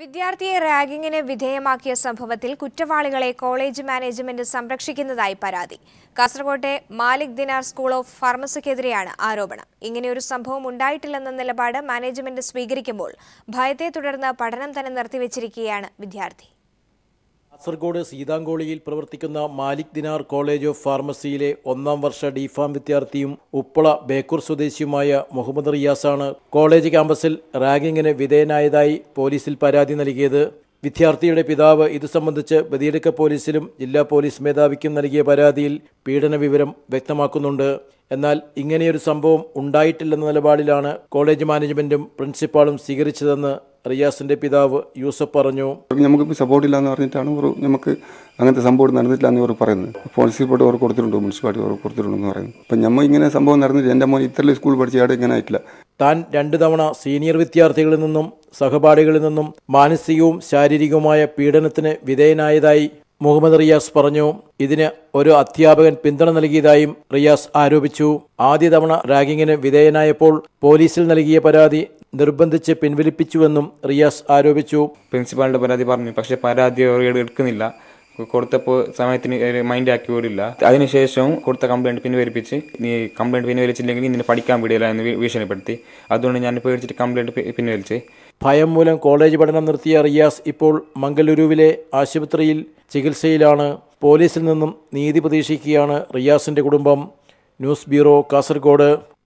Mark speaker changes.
Speaker 1: വിദ്യാർത്ഥിയെ റാഗിങ്ങിന് വിധേയമാക്കിയ സംഭവത്തിൽ കുറ്റവാളികളെ കോളേജ് മാനേജ്മെന്റ് സംരക്ഷിക്കുന്നതായി പരാതി കാസർകോട്ടെ മാലിക് ദിനാർ സ്കൂൾ ഓഫ് ഫാർമസിക്കെതിരെയാണ് ആരോപണം ഇങ്ങനെയൊരു സംഭവം ഉണ്ടായിട്ടില്ലെന്ന നിലപാട് മാനേജ്മെന്റ് സ്വീകരിക്കുമ്പോൾ ഭയത്തെ തുടർന്ന് പഠനം തന്നെ നിർത്തിവച്ചിരിക്കുകയാണ് വിദ്യാർത്ഥി
Speaker 2: കാസർഗോഡ് സീതാങ്കോളിയിൽ പ്രവർത്തിക്കുന്ന മാലിക് ദിനാർ കോളേജ് ഓഫ് ഫാർമസിയിലെ ഒന്നാം വർഷ ഡിഫാം വിദ്യാർത്ഥിയും ഉപ്പള ബേക്കൂർ സ്വദേശിയുമായ മുഹമ്മദ് റിയാസാണ് കോളേജ് ക്യാമ്പസിൽ റാഗിങ്ങിന് വിധേയനായതായി പോലീസിൽ പരാതി നൽകിയത് വിദ്യാർത്ഥിയുടെ പിതാവ് ഇത് സംബന്ധിച്ച് ബദിയടുക്ക പോലീസിലും ജില്ലാ പോലീസ് മേധാവിക്കും നൽകിയ പരാതിയിൽ പീഡന വിവരം വ്യക്തമാക്കുന്നുണ്ട് എന്നാൽ ഇങ്ങനെയൊരു സംഭവം ഉണ്ടായിട്ടില്ലെന്ന നിലപാടിലാണ് കോളേജ് മാനേജ്മെന്റും പ്രിൻസിപ്പാളും സ്വീകരിച്ചതെന്ന് റിയാസിന്റെ പിതാവ് യൂസഫ് പറഞ്ഞു
Speaker 1: നമുക്ക് സപ്പോർട്ട് എന്ന് പറഞ്ഞിട്ടാണ് ഒരു നമുക്ക് അങ്ങനത്തെ സംഭവം നടന്നിട്ടില്ല എന്ന് അവർ പറയുന്നത് പോളിസി ബോർഡ് അവർ കൊടുത്തിട്ടുണ്ട് മുനിസിപ്പാലിറ്റി അവർ എന്ന് പറയുന്നു അപ്പം നമ്മൾ ഇങ്ങനെ സംഭവം നടന്നിട്ട് എൻ്റെ മോൻ ഇത്ര സ്കൂൾ പഠിച്ചയാട് ഇങ്ങനെ ആയിട്ടില്ല
Speaker 2: താൻ രണ്ട് തവണ സീനിയർ വിദ്യാർത്ഥികളിൽ നിന്നും സഹപാഠികളിൽ നിന്നും മാനസികവും ശാരീരികവുമായ പീഡനത്തിന് വിധേയനായതായി മുഹമ്മദ് റിയാസ് പറഞ്ഞു ഇതിന് ഒരു അധ്യാപകൻ പിന്തുണ നൽകിയതായും റിയാസ് ആരോപിച്ചു ആദ്യ തവണ റാഗിങ്ങിന് വിധേയനായപ്പോൾ പോലീസിൽ നൽകിയ പരാതി നിർബന്ധിച്ച് പിൻവലിപ്പിച്ചുവെന്നും റിയാസ് ആരോപിച്ചു പ്രിൻസിപ്പാളിന്റെ പരാതി പറഞ്ഞു പക്ഷേ പരാതി എടുക്കുന്നില്ല കൊടുത്തപ്പോൾ സമയത്തിന് മൈൻഡ് ആക്കി വിടില്ല അതിനുശേഷം കൊടുത്ത കംപ്ലൈൻറ്റ് പിൻവലിപ്പിച്ച് നീ കംപ്ലൈൻറ്റ് പിൻവലിച്ചില്ലെങ്കിൽ നിന്നെ പഠിക്കാൻ വിടില്ല എന്ന് ഭീഷണിപ്പെടുത്തി അതുകൊണ്ട് ഞാൻ പേടിച്ചിട്ട് കംപ്ലൈൻറ്റ് പിൻവലിച്ച് ഭയം മൂലം കോളേജ് പഠനം നിർത്തിയ റിയാസ് ഇപ്പോൾ മംഗലൂരുവിലെ ആശുപത്രിയിൽ ചികിത്സയിലാണ് പോലീസിൽ നിന്നും നീതി പ്രതീക്ഷിക്കുകയാണ് റിയാസിൻ്റെ കുടുംബം ന്യൂസ് ബ്യൂറോ കാസർഗോഡ്